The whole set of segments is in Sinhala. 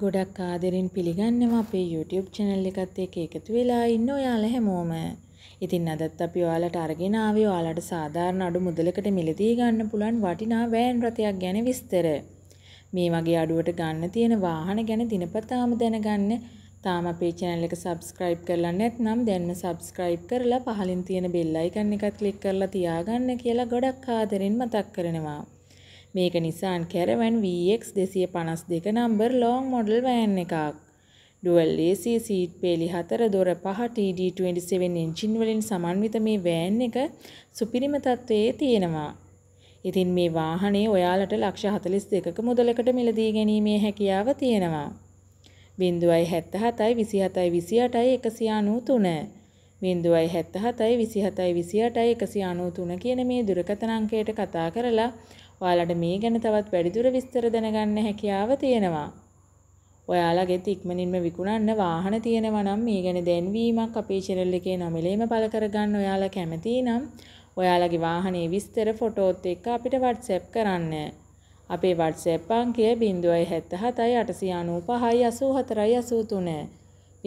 ගොඩක් ආදරෙන් පිළිගන්නවා අපේ YouTube channel එකත් එක්ක එකතු වෙලා ඉන්න ඔයාලා හැමෝම. ඉතින් අදත් අපි ඔයාලට අරගෙන ආවේ ඔයාලට සාධාරණ අඩු මුදලකට මිලදී ගන්න පුළුවන් වටිනා වෑන් රථයක් ගැන විස්තර. මේ වගේ අඩුවට ගන්න තියෙන වාහන ගැන දිනපතාම දැනගන්න තාම අපේ channel එක subscribe කරලා නැත්නම් දැන්ම subscribe කරලා පහලින් තියෙන bell icon එකත් click කරලා තියාගන්න කියලා ගොඩක් ආදරෙන් මතක් කරනවා. මේක Nissan Caravan VX 252 number long model van එකක්. ඩුවල් AC සීට් පේලි 4 දොර 5 TD27 එන්ජින් වලින් සමන්විත මේ වෑන් එක සුපිරිම තත්වයේ තියෙනවා. ඉතින් මේ වාහනේ ඔයාලට ලක්ෂ 42ක මුදලකට මිලදී ගැනීමේ හැකියාව තියෙනවා. 0.77යි 27යි 28යි 193 බින්දුවයි හැත්තහතයි විසිහතයි විසිහටයි එකසි අනූතුන කියන මේ දුරකතන අංකයට කතා කරලා ඔයාලට මේ ගැන තවත් වැඩිදුර විස්තර දැනගන්න හැකියාව තියෙනවා. ඔයාලගෙත් ඉක්මනින්ම විකුණන්න වාහන තියෙනවා නම් මේ ගැන දැන්වීමක් අපේ channel එකේ නමලේම පළ කරගන්න ඔයාලා කැමති නම් ඔයාලගේ වාහනේ විස්තර ෆොටෝත් එක්ක අපිට WhatsApp කරන්න. අපේ WhatsApp අංකය 0778958483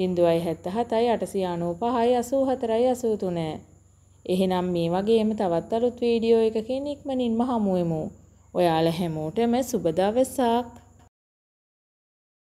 0778958483 එහෙනම් මේ වගේම තවත් අලුත් වීඩියෝ එකකින් ඉක්මනින්ම හමු වෙමු. ඔයාලා හැමෝටම සුබ දවසක්